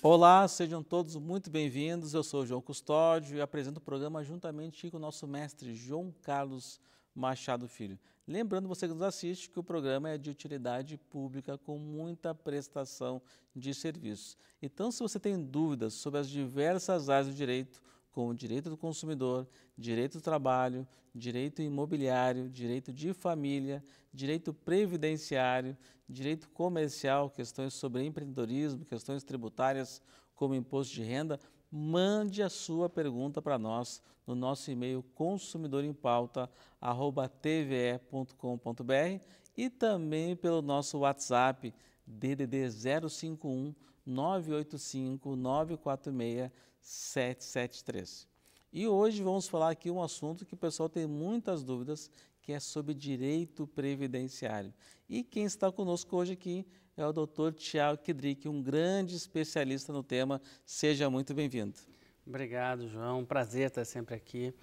Olá, sejam todos muito bem-vindos. Eu sou João Custódio e apresento o programa juntamente com o nosso mestre João Carlos Machado Filho. Lembrando você que nos assiste que o programa é de utilidade pública com muita prestação de serviços. Então, se você tem dúvidas sobre as diversas áreas do direito, como direito do consumidor, direito do trabalho, direito imobiliário, direito de família, direito previdenciário, direito comercial, questões sobre empreendedorismo, questões tributárias como imposto de renda, mande a sua pergunta para nós no nosso e-mail consumidorempauta@tve.com.br e também pelo nosso WhatsApp DDD 051 985 946 773. E hoje vamos falar aqui um assunto que o pessoal tem muitas dúvidas, que é sobre direito previdenciário. E quem está conosco hoje aqui é o Dr. Tiago Kedrick, um grande especialista no tema. Seja muito bem-vindo. Obrigado, João. Um prazer estar sempre aqui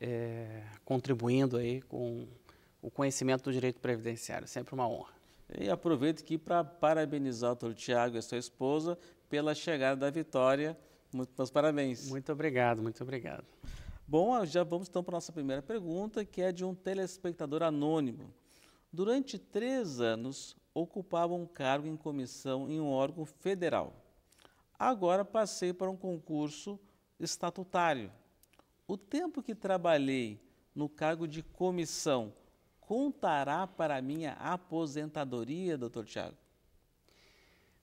é, contribuindo aí com o conhecimento do direito previdenciário. Sempre uma honra. E aproveito aqui para parabenizar o Dr. Tiago e a sua esposa pela chegada da vitória muito, meus parabéns. Muito obrigado, muito obrigado. Bom, já vamos então para a nossa primeira pergunta, que é de um telespectador anônimo. Durante três anos, ocupava um cargo em comissão em um órgão federal. Agora passei para um concurso estatutário. O tempo que trabalhei no cargo de comissão contará para a minha aposentadoria, doutor Tiago?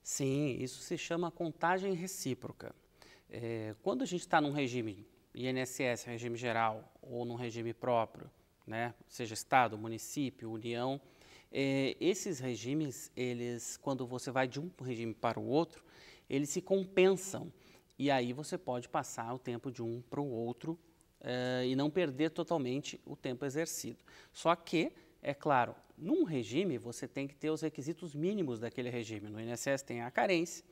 Sim, isso se chama contagem recíproca. É, quando a gente está num regime INSS, regime geral, ou num regime próprio, né, seja Estado, município, União, é, esses regimes, eles, quando você vai de um regime para o outro, eles se compensam. E aí você pode passar o tempo de um para o outro é, e não perder totalmente o tempo exercido. Só que, é claro, num regime você tem que ter os requisitos mínimos daquele regime. No INSS tem a carência,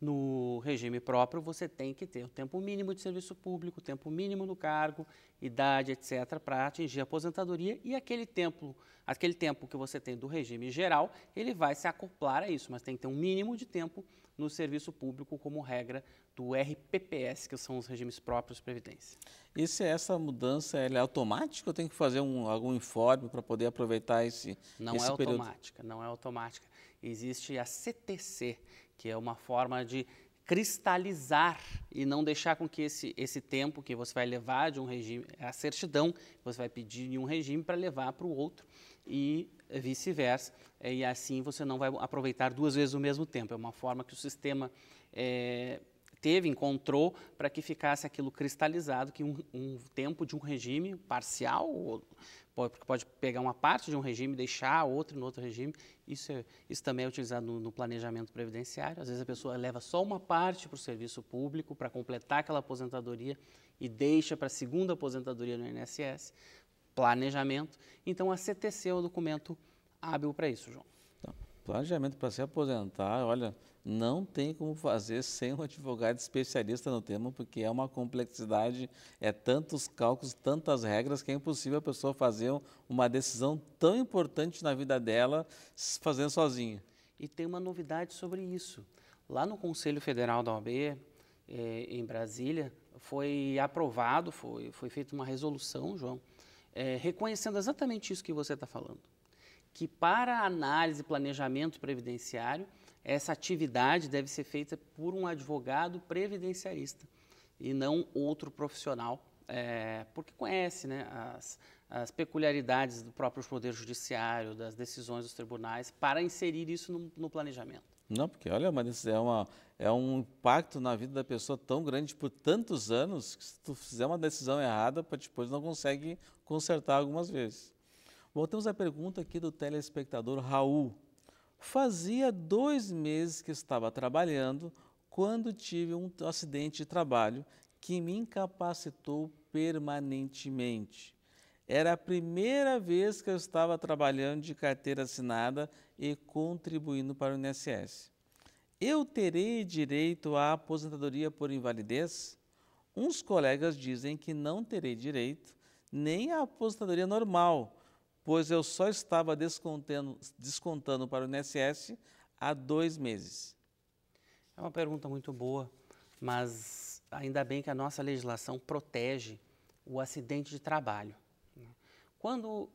no regime próprio, você tem que ter o tempo mínimo de serviço público, o tempo mínimo no cargo, idade, etc., para atingir a aposentadoria e aquele tempo, aquele tempo que você tem do regime geral, ele vai se acoplar a isso, mas tem que ter um mínimo de tempo no serviço público como regra do RPPS, que são os regimes próprios de previdência. E se essa mudança é automática ou tem que fazer um, algum informe para poder aproveitar esse Não esse é automática, não é automática. Existe a CTC, que é uma forma de cristalizar e não deixar com que esse, esse tempo que você vai levar de um regime, a certidão que você vai pedir de um regime para levar para o outro e vice-versa. É, e assim você não vai aproveitar duas vezes o mesmo tempo. É uma forma que o sistema é, teve, encontrou, para que ficasse aquilo cristalizado, que um, um tempo de um regime parcial, porque pode pegar uma parte de um regime e deixar outro no outro regime. Isso, é, isso também é utilizado no, no, planejamento previdenciário. Às vezes a pessoa leva só uma parte para o serviço público para completar aquela aposentadoria e deixa para a segunda aposentadoria no INSS. Planejamento. Então a CTC é o documento hábil para isso, João. Então, planejamento para se aposentar, olha, não tem como fazer sem um advogado especialista no tema, porque é uma complexidade, é tantos cálculos, tantas regras, que é impossível a pessoa fazer uma decisão tão importante na vida dela fazendo sozinha. E tem uma novidade sobre isso. Lá no Conselho Federal da OAB, eh, em Brasília, foi aprovado, foi, foi feita uma resolução, João, eh, reconhecendo exatamente isso que você está falando. Que para análise e planejamento previdenciário, essa atividade deve ser feita por um advogado previdenciarista e não outro profissional, é, porque conhece né, as, as, peculiaridades do próprio Poder Judiciário, das decisões dos tribunais, para inserir isso no, no planejamento. Não, porque olha, Marisa, é, uma, é um impacto na vida da pessoa tão grande por tantos anos que se tu fizer uma decisão errada, depois não consegue consertar algumas vezes. Voltamos à pergunta aqui do telespectador Raul. Fazia dois meses que estava trabalhando quando tive um acidente de trabalho que me incapacitou permanentemente. Era a primeira vez que eu estava trabalhando de carteira assinada e contribuindo para o INSS. Eu terei direito à aposentadoria por invalidez? Uns colegas dizem que não terei direito nem à aposentadoria normal, pois eu só estava descontando, descontando para o INSS há dois meses. É uma pergunta muito boa, mas ainda bem que a nossa legislação protege o acidente de trabalho. Né? Quando uh,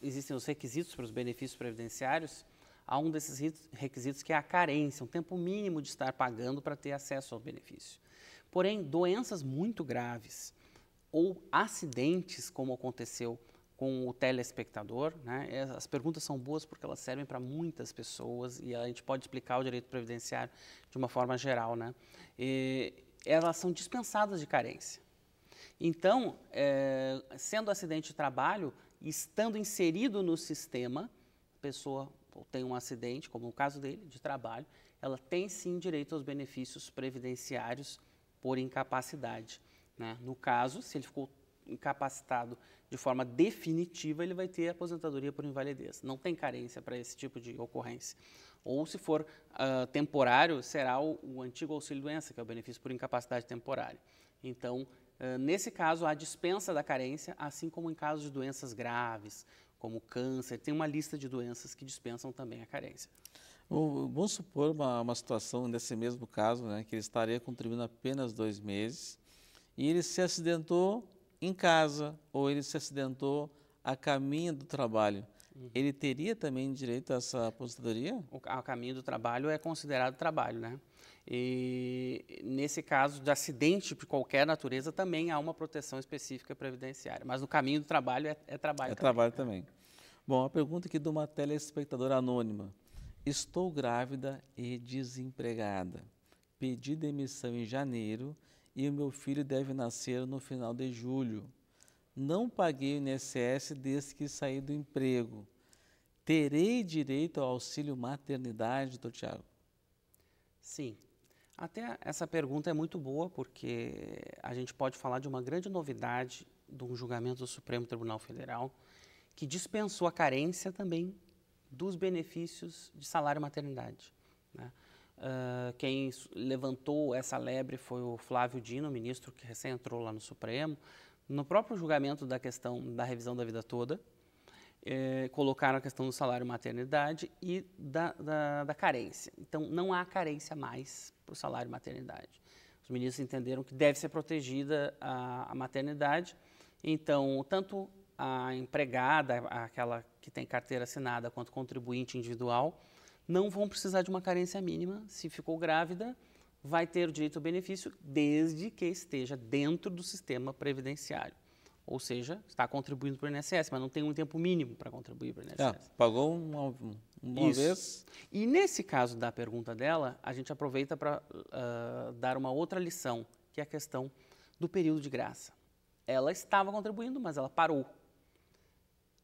existem os requisitos para os benefícios previdenciários, há um desses requisitos que é a carência, um tempo mínimo de estar pagando para ter acesso ao benefício. Porém, doenças muito graves ou acidentes, como aconteceu com o telespectador. Né? As perguntas são boas porque elas servem para muitas pessoas e a gente pode explicar o direito previdenciário de uma forma geral. Né? E elas são dispensadas de carência. Então, é, sendo acidente de trabalho, estando inserido no sistema, a pessoa tem um acidente, como no caso dele, de trabalho, ela tem sim direito aos benefícios previdenciários por incapacidade. Né? No caso, se ele ficou incapacitado de forma definitiva, ele vai ter aposentadoria por invalidez. Não tem carência para esse tipo de ocorrência. Ou se for uh, temporário, será o, o antigo auxílio-doença, que é o benefício por incapacidade temporária. Então, uh, nesse caso, há dispensa da carência, assim como em casos de doenças graves, como câncer, tem uma lista de doenças que dispensam também a carência. Vamos supor uma, uma situação nesse mesmo caso, né, que ele estaria contribuindo apenas dois meses e ele se acidentou em casa ou ele se acidentou a caminho do trabalho, uhum. ele teria também direito a essa aposentadoria? O a caminho do trabalho é considerado trabalho, né? E nesse caso de acidente de qualquer natureza também há uma proteção específica previdenciária, mas no caminho do trabalho é, é trabalho. É também, trabalho né? também. Bom, a pergunta aqui de uma telespectadora anônima: Estou grávida e desempregada. Pedi demissão em janeiro e o meu filho deve nascer no final de julho. Não paguei o INSS desde que saí do emprego. Terei direito ao auxílio maternidade, doutor Tiago? Sim. Até essa pergunta é muito boa, porque a gente pode falar de uma grande novidade de um julgamento do Supremo Tribunal Federal, que dispensou a carência também dos benefícios de salário maternidade. Né? Uh, quem levantou essa lebre foi o Flávio Dino, ministro que recém entrou lá no Supremo. No próprio julgamento da questão da revisão da vida toda, eh, colocaram a questão do salário maternidade e da, da, da carência. Então, não há carência mais para o salário maternidade. Os ministros entenderam que deve ser protegida a, a maternidade. Então, tanto a empregada, aquela que tem carteira assinada, quanto contribuinte individual, não vão precisar de uma carência mínima. Se ficou grávida, vai ter o direito ao benefício desde que esteja dentro do sistema previdenciário. Ou seja, está contribuindo para o INSS, mas não tem um tempo mínimo para contribuir para o INSS. É, pagou uma, uma Isso. vez. E nesse caso da pergunta dela, a gente aproveita para uh, dar uma outra lição, que é a questão do período de graça. Ela estava contribuindo, mas ela parou.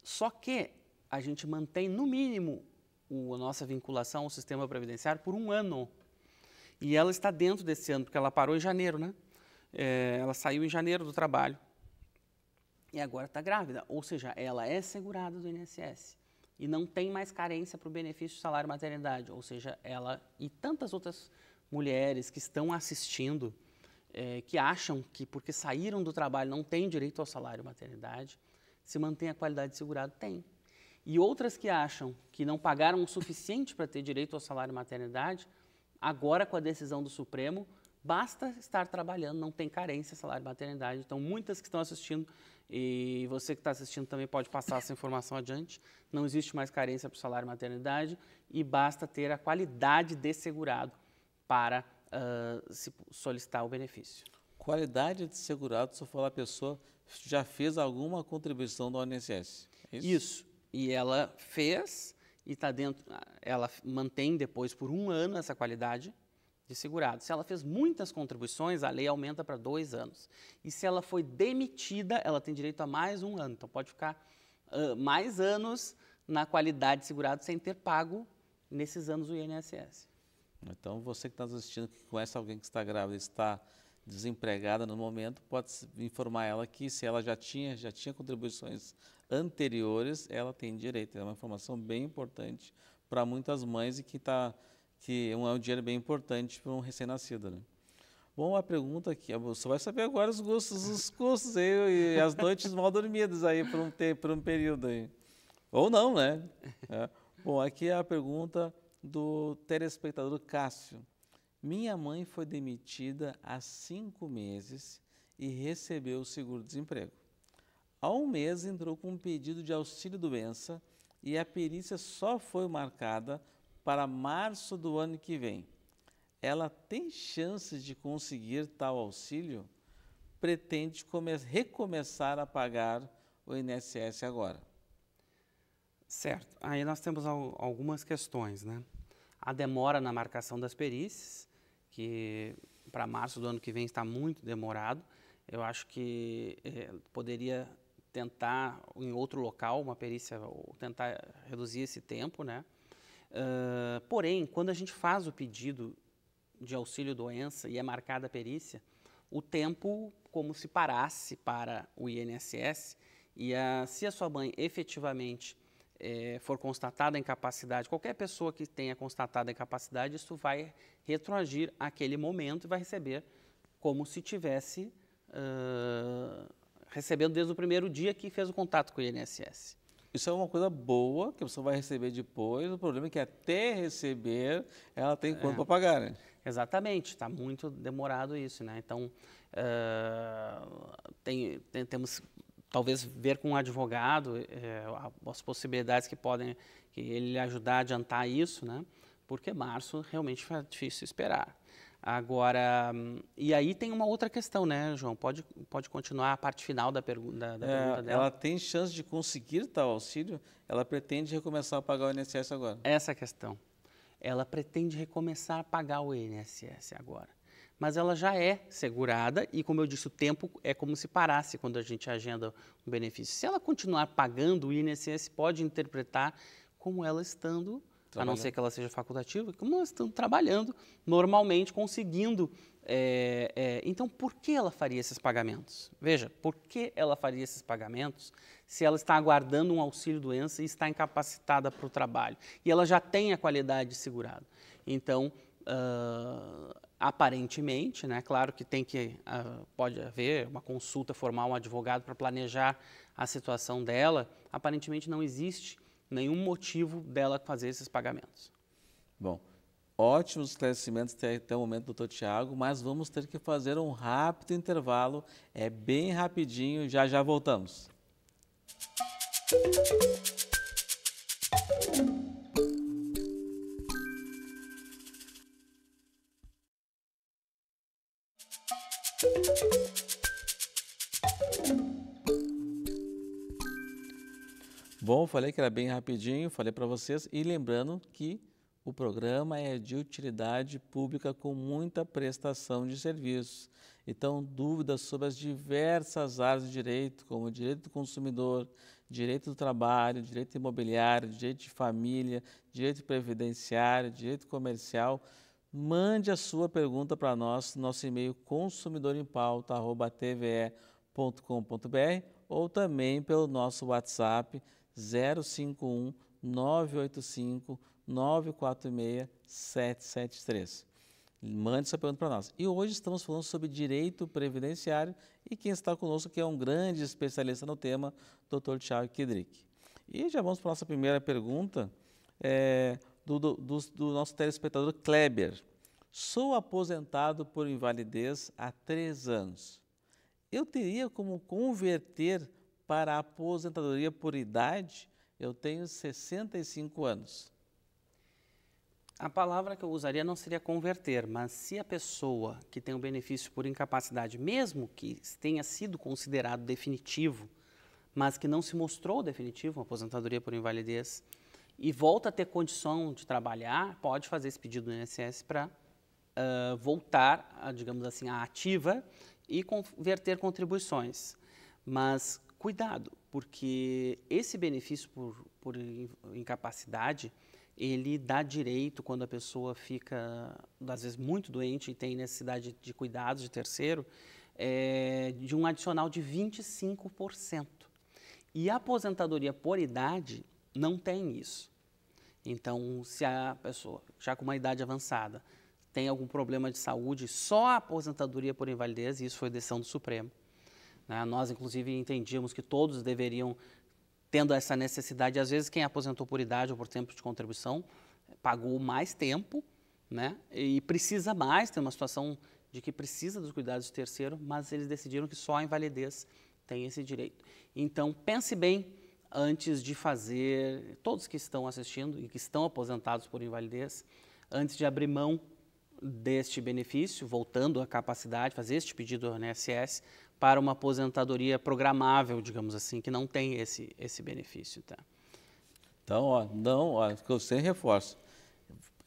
Só que a gente mantém, no mínimo, o, a nossa vinculação ao sistema previdenciário por um ano. E ela está dentro desse ano, porque ela parou em janeiro, né? É, ela saiu em janeiro do trabalho e agora está grávida. Ou seja, ela é segurada do INSS e não tem mais carência para o benefício salário maternidade. Ou seja, ela e tantas outras mulheres que estão assistindo, é, que acham que porque saíram do trabalho não têm direito ao salário maternidade, se mantém a qualidade de segurado, tem. E outras que acham que não pagaram o suficiente para ter direito ao salário maternidade, agora com a decisão do Supremo, basta estar trabalhando, não tem carência salário maternidade. Então, muitas que estão assistindo e você que está assistindo também pode passar essa informação adiante. Não existe mais carência para o salário maternidade e basta ter a qualidade de segurado para uh, se solicitar o benefício. Qualidade de segurado, se for a pessoa já fez alguma contribuição do INSS. É isso. isso. E ela fez e está dentro, ah, ela mantém depois por um ano essa qualidade de segurado. Se ela fez muitas contribuições, a lei aumenta para dois anos. E se ela foi demitida, ela tem direito a mais um ano. Então pode ficar uh, mais anos na qualidade de segurado sem ter pago nesses anos o INSS. Então você que está assistindo, que conhece alguém que está grávida, está desempregada no momento, pode informar ela que se ela já tinha, já tinha contribuições anteriores, ela tem direito. É uma informação bem importante para muitas mães e que tá que é um é dinheiro bem importante para um recém-nascido, né? Bom, a pergunta aqui, você vai saber agora os gostos, os custos e as noites mal dormidas aí por um, tempo por um período aí. Ou não, né? É. Bom, aqui é a pergunta do telespectador Cássio. Minha mãe foi demitida há cinco meses e recebeu o seguro-desemprego. Há um mês entrou com um pedido de auxílio-doença e a perícia só foi marcada para março do ano que vem. Ela tem chances de conseguir tal auxílio? Pretende recomeçar a pagar o INSS agora. Certo. Aí nós temos algumas questões, né? A demora na marcação das perícias, que para março do ano que vem está muito demorado. Eu acho que eh, poderia tentar em outro local uma perícia ou tentar reduzir esse tempo, né? Uh, porém, quando a gente faz o pedido de auxílio doença e é marcada a perícia, o tempo como se parasse para o INSS e a, se a sua mãe efetivamente é, for constatada a incapacidade, qualquer pessoa que tenha constatado a incapacidade, isso vai retroagir aquele momento e vai receber como se tivesse uh, recebendo desde o primeiro dia que fez o contato com o INSS. Isso é uma coisa boa que a pessoa vai receber depois. O problema é que até receber ela tem quanto é, para pagar, né? Exatamente, está muito demorado isso, né? Então uh, tem, tem, temos talvez ver com um advogado é, as possibilidades que podem que ele ajudar a adiantar isso, né? Porque março realmente foi difícil esperar. Agora, hum, e aí tem uma outra questão, né, João? Pode, pode continuar a parte final da, pergu da, da é, pergunta dela? Ela tem chance de conseguir tal auxílio? Ela pretende recomeçar a pagar o INSS agora? Essa questão. Ela pretende recomeçar a pagar o INSS agora mas ela já é segurada e, como eu disse, o tempo é como se parasse quando a gente agenda um benefício. Se ela continuar pagando, o INSS pode interpretar como ela estando, a não ser que ela seja facultativa, como ela estando trabalhando normalmente, conseguindo. É, é, então, por que ela faria esses pagamentos? Veja, por que ela faria esses pagamentos se ela está aguardando um auxílio-doença e está incapacitada para o trabalho? E ela já tem a qualidade segurada. Então, uh, aparentemente, né? Claro que tem que uh, pode haver uma consulta formal um advogado para planejar a situação dela. Aparentemente não existe nenhum motivo dela fazer esses pagamentos. Bom, ótimos esclarecimentos até, até o momento, doutor Tiago, mas vamos ter que fazer um rápido intervalo. É bem rapidinho, já já voltamos. Música Bom, falei que era bem rapidinho, falei para vocês e lembrando que o programa é de utilidade pública com muita prestação de serviços. Então, dúvidas sobre as diversas áreas de direito, como direito do consumidor, direito do trabalho, direito imobiliário, direito de família, direito previdenciário, direito comercial, mande a sua pergunta para nós no nosso e-mail consumidorempauta.tve.com.br ou também pelo nosso WhatsApp 051 985 946 773. Mande sua pergunta para nós. E hoje estamos falando sobre direito previdenciário e quem está conosco que é um grande especialista no tema, Dr. Tiago Kidrick. E já vamos para a nossa primeira pergunta é, do, do, do, do nosso telespectador Kleber. Sou aposentado por invalidez há três anos. Eu teria como converter para a aposentadoria por idade, eu tenho 65 anos. A palavra que eu usaria não seria converter, mas se a pessoa que tem o benefício por incapacidade, mesmo que tenha sido considerado definitivo, mas que não se mostrou definitivo, uma aposentadoria por invalidez, e volta a ter condição de trabalhar, pode fazer esse pedido do INSS para uh, voltar, a, digamos assim, à ativa e converter contribuições. Mas Cuidado, porque esse benefício por, por incapacidade, ele dá direito quando a pessoa fica, às vezes, muito doente e tem necessidade de cuidados de terceiro, é, de um adicional de 25%. E a aposentadoria por idade não tem isso. Então, se a pessoa, já com uma idade avançada, tem algum problema de saúde, só a aposentadoria por invalidez, e isso foi decisão do Supremo, né? Nós, inclusive, entendíamos que todos deveriam, tendo essa necessidade, às vezes quem aposentou por idade ou por tempo de contribuição pagou mais tempo né? e precisa mais, tem uma situação de que precisa dos cuidados do terceiro, mas eles decidiram que só a invalidez tem esse direito. Então, pense bem antes de fazer, todos que estão assistindo e que estão aposentados por invalidez, antes de abrir mão deste benefício, voltando à capacidade, fazer este pedido ao INSS, para uma aposentadoria programável, digamos assim, que não tem esse, esse benefício. Tá? Então, ó, não, ó, sem reforço.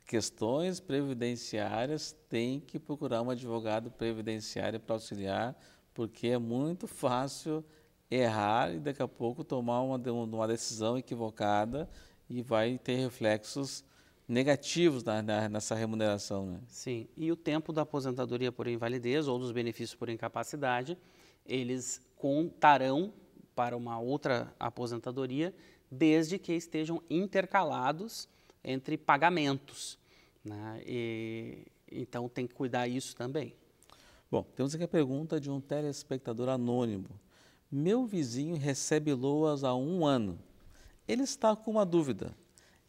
Questões previdenciárias tem que procurar um advogado previdenciário para auxiliar, porque é muito fácil errar e daqui a pouco tomar uma, uma decisão equivocada e vai ter reflexos negativos na, na, nessa remuneração. Né? Sim, e o tempo da aposentadoria por invalidez ou dos benefícios por incapacidade eles contarão para uma outra aposentadoria desde que estejam intercalados entre pagamentos. Né? E, então tem que cuidar isso também. Bom, temos aqui a pergunta de um telespectador anônimo. Meu vizinho recebe loas há um ano. Ele está com uma dúvida.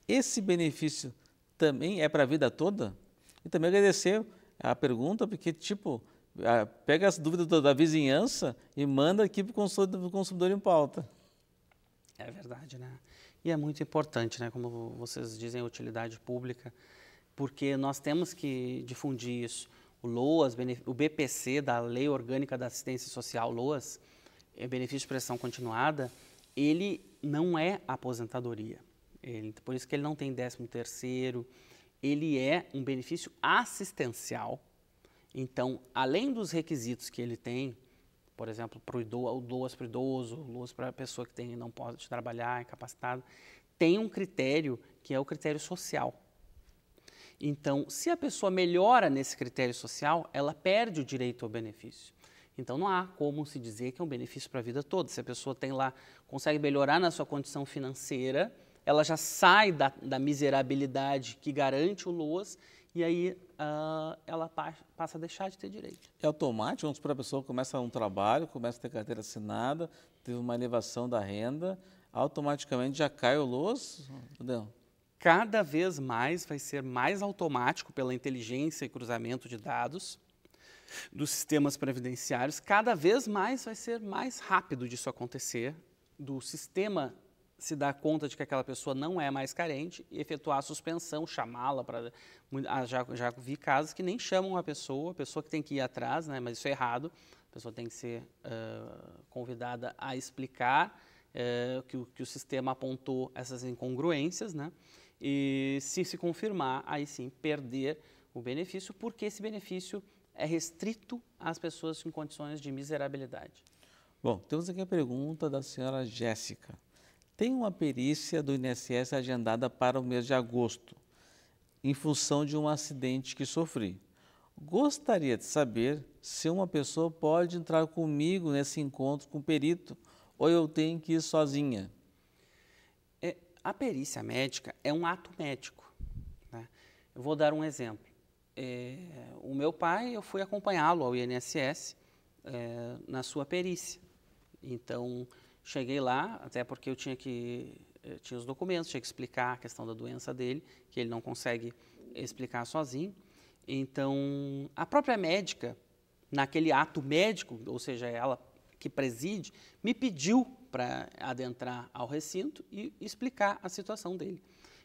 Esse benefício também é para a vida toda? E também agradecer a pergunta, porque, tipo, ah, pega as dúvidas da, da vizinhança e manda aqui para o consumidor, consumidor em pauta. É verdade, né? E é muito importante, né? Como vocês dizem, utilidade pública, porque nós temos que difundir isso. O LOAS, o BPC da Lei Orgânica da Assistência Social, LOAS, é benefício de prestação continuada, ele não é aposentadoria. Ele, por isso que ele não tem décimo terceiro. Ele é um benefício assistencial então, além dos requisitos que ele tem, por exemplo, para idoso, doas para o idoso, doas para a pessoa que tem, não pode trabalhar, incapacitado, tem um critério que é o critério social. Então, se a pessoa melhora nesse critério social, ela perde o direito ao benefício. Então, não há como se dizer que é um benefício para a vida toda. Se a pessoa tem lá, consegue melhorar na sua condição financeira, ela já sai da, da miserabilidade que garante o LOAS e aí uh, ela passa a deixar de ter direito. É automático, vamos supor, a pessoa começa um trabalho, começa a ter carteira assinada, teve uma elevação da renda, automaticamente já cai o los, entendeu? Cada vez mais vai ser mais automático pela inteligência e cruzamento de dados dos sistemas previdenciários, cada vez mais vai ser mais rápido disso acontecer, do sistema se dar conta de que aquela pessoa não é mais carente e efetuar a suspensão, chamá-la para ah, já já vi casos que nem chamam a pessoa, a pessoa que tem que ir atrás, né? Mas isso é errado. A pessoa tem que ser uh, convidada a explicar uh, que, o, que o sistema apontou essas incongruências, né? E se se confirmar, aí sim perder o benefício, porque esse benefício é restrito às pessoas em condições de miserabilidade. Bom, temos aqui a pergunta da senhora Jéssica tem uma perícia do INSS agendada para o mês de agosto, em função de um acidente que sofri. Gostaria de saber se uma pessoa pode entrar comigo nesse encontro com o perito ou eu tenho que ir sozinha. É, a perícia médica é um ato médico. Né? Eu vou dar um exemplo. É, o meu pai, eu fui acompanhá-lo ao INSS é, na sua perícia. Então, Cheguei lá, até porque eu tinha que eu eh, tinha os documentos, tinha que explicar a questão da doença dele, que ele não consegue explicar sozinho. Então, a própria médica, naquele ato médico, ou seja, ela que preside, me pediu para adentrar ao recinto e explicar a situação dele.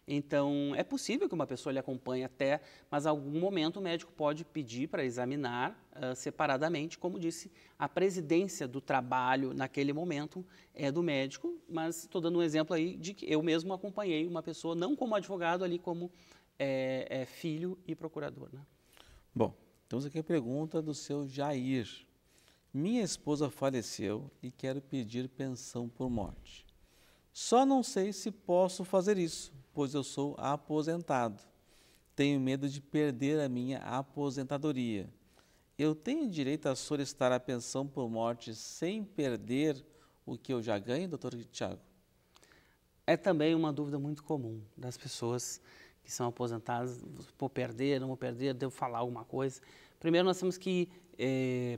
Então, é possível que uma pessoa lhe acompanhe até, mas em algum momento o médico pode pedir para examinar uh, separadamente, como disse, a presidência do trabalho naquele momento é do médico, mas estou dando um exemplo aí de que eu mesmo acompanhei uma pessoa, não como advogado ali, como é, é filho e procurador. Né? Bom, temos aqui a pergunta do seu Jair. Minha esposa faleceu e quero pedir pensão por morte. Só não sei se posso fazer isso pois eu sou aposentado. Tenho medo de perder a minha aposentadoria. Eu tenho direito a solicitar a pensão por morte sem perder o que eu já ganho, doutor Tiago? É também uma dúvida muito comum das pessoas que são aposentadas, vou perder, não vou perder, devo falar alguma coisa. Primeiro, nós temos que é,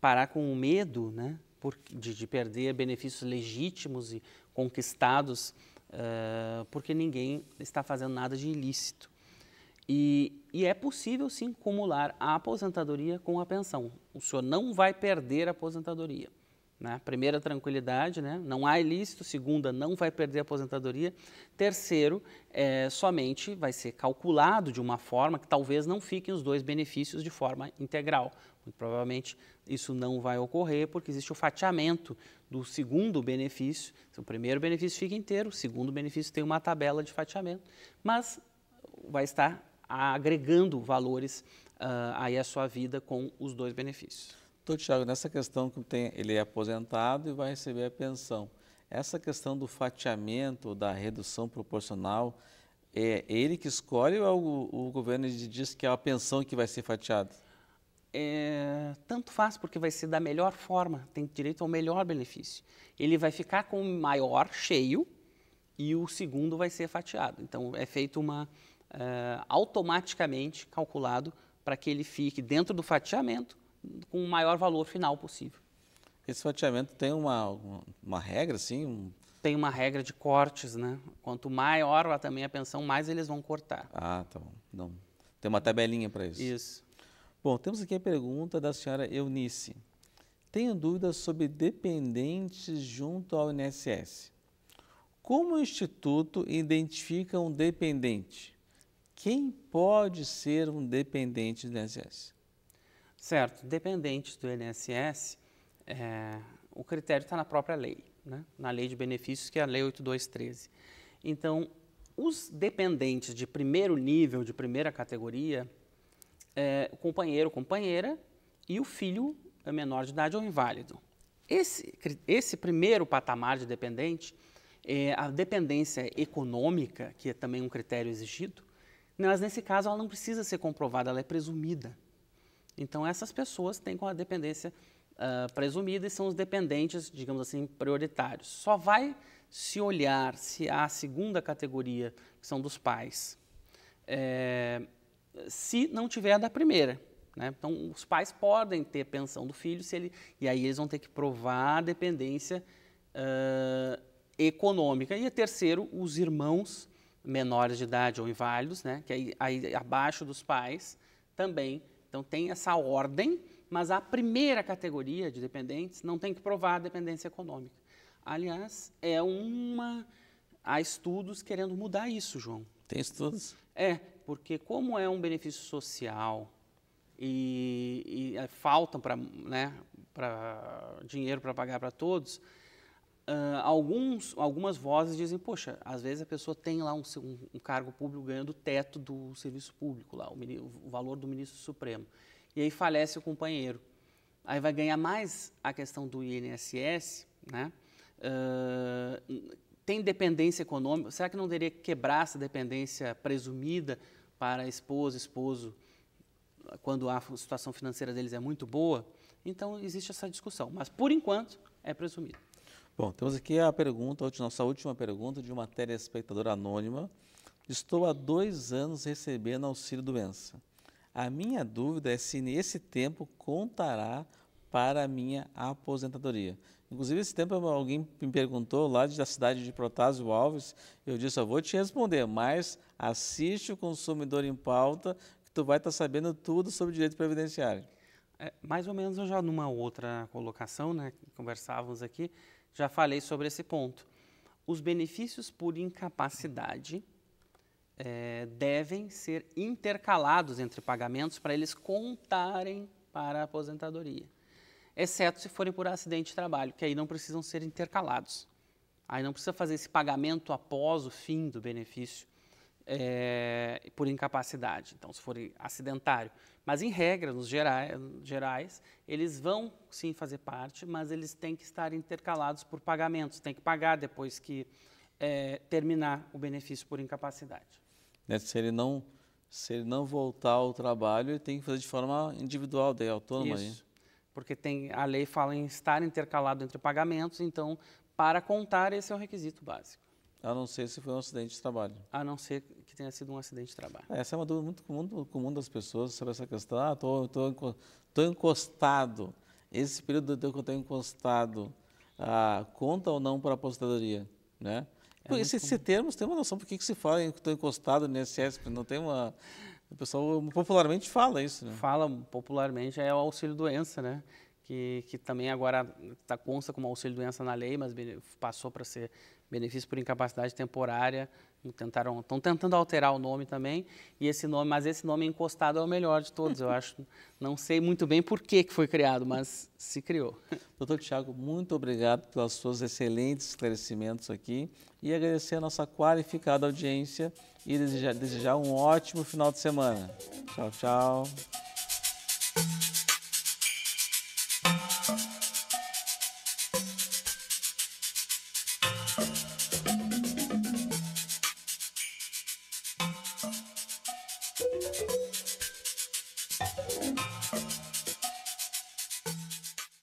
parar com o medo né, por, de, de, perder benefícios legítimos e conquistados eh, porque ninguém está fazendo nada de ilícito. E, e, é possível sim acumular a aposentadoria com a pensão. O senhor não vai perder a aposentadoria. Né? Primeira, tranquilidade, né? não há ilícito. Segunda, não vai perder a aposentadoria. Terceiro, é, somente vai ser calculado de uma forma que talvez não fiquem os dois benefícios de forma integral. Muito provavelmente isso não vai ocorrer porque existe o fatiamento do segundo benefício. Então, o primeiro benefício fica inteiro, o segundo benefício tem uma tabela de fatiamento, mas vai estar agregando valores uh, aí à sua vida com os dois benefícios. Doutor então, Tiago, nessa questão que tem, ele é aposentado e vai receber a pensão. Essa questão do fatiamento, da redução proporcional, é ele que escolhe ou é o, o governo diz que é a pensão que vai ser fatiada? é, tanto faz, porque vai ser da melhor forma, tem direito ao melhor benefício. Ele vai ficar com o maior cheio e o segundo vai ser fatiado. Então, é feito uma é, automaticamente calculado para que ele fique dentro do fatiamento com o maior valor final possível. Esse fatiamento tem uma, uma regra, assim? Um... Tem uma regra de cortes, né? Quanto maior também a pensão, mais eles vão cortar. Ah, tá bom. Então, tem uma tabelinha para isso. Isso. Bom, temos aqui a pergunta da senhora Eunice. Tenho dúvidas sobre dependentes junto ao INSS. Como o Instituto identifica um dependente? Quem pode ser um dependente do INSS? Certo, dependente do INSS, é, o critério está na própria lei, né? na lei de benefícios, que é a lei 8213. Então, os dependentes de primeiro nível, de primeira categoria, é, o companheiro ou companheira e o filho é menor de idade ou inválido. Esse, esse primeiro patamar de dependente, é, a dependência econômica, que é também um critério exigido, mas nesse caso ela não precisa ser comprovada, ela é presumida. Então essas pessoas têm com a dependência uh, presumida e são os dependentes, digamos assim, prioritários. Só vai se olhar se a segunda categoria, que são dos pais, é, se não tiver da primeira. Né? Então, os pais podem ter pensão do filho, se ele, e aí eles vão ter que provar a dependência uh, econômica. E terceiro, os irmãos menores de idade ou inválidos, né? que aí, aí abaixo dos pais também. Então, tem essa ordem, mas a primeira categoria de dependentes não tem que provar a dependência econômica. Aliás, é uma. Há estudos querendo mudar isso, João. Tem estudos? É, porque como é um benefício social e, e eh, faltam para né, dinheiro para pagar para todos, uh, alguns, algumas vozes dizem, poxa, às vezes a pessoa tem lá um, um, um cargo público ganhando o teto do serviço público, lá, o, o valor do ministro supremo, e aí falece o companheiro. Aí vai ganhar mais a questão do INSS, né? Uh, tem dependência econômica? Será que não deveria quebrar essa dependência presumida para esposa, esposo, quando a situação financeira deles é muito boa. Então, existe essa discussão. Mas, por enquanto, é presumido. Bom, temos aqui a pergunta, a nossa última pergunta, de uma telespectadora anônima. Estou há dois anos recebendo auxílio doença. A minha dúvida é se nesse tempo contará para a minha aposentadoria. Inclusive, esse tempo alguém me perguntou lá da cidade de Protásio Alves, eu disse, eu vou te responder, mas Assiste o Consumidor em Pauta, que tu vai estar tá sabendo tudo sobre direito previdenciário. É, mais ou menos eu já numa outra colocação, né, conversávamos aqui, já falei sobre esse ponto. Os benefícios por incapacidade é, devem ser intercalados entre pagamentos para eles contarem para a aposentadoria, exceto se forem por acidente de trabalho, que aí não precisam ser intercalados. Aí não precisa fazer esse pagamento após o fim do benefício é, por incapacidade, então se for acidentário. Mas em regra, nos gerais, gerais, eles vão sim fazer parte, mas eles têm que estar intercalados por pagamentos, tem que pagar depois que é, terminar o benefício por incapacidade. Né, se ele não se ele não voltar ao trabalho, ele tem que fazer de forma individual, daí é autônoma. Né? Isso, aí. porque tem a lei fala em estar intercalado entre pagamentos, então para contar esse é o requisito básico. A não ser se foi um acidente de trabalho. A não ser que tenha sido um acidente de trabalho. É, essa é uma dúvida muito comum, comum das pessoas sobre essa questão. Ah, estou tô, tô, encostado. Esse período que eu estou encostado, ah, conta ou não para a aposentadoria? Né? É Por esse termo, tem uma noção por que, que se fala que estou encostado no INSS? Não tem uma... O pessoal popularmente fala isso, né? Fala popularmente, é o auxílio-doença, né? Que, que também agora tá, consta como auxílio-doença na lei, mas passou para ser benefício por incapacidade temporária, tentaram, estão tentando alterar o nome também, e esse nome, mas esse nome encostado é o melhor de todos, eu acho. Não sei muito bem por que foi criado, mas se criou. Doutor Tiago, muito obrigado pelos seus excelentes esclarecimentos aqui e agradecer a nossa qualificada audiência e desejar, desejar um ótimo final de semana. Tchau, tchau.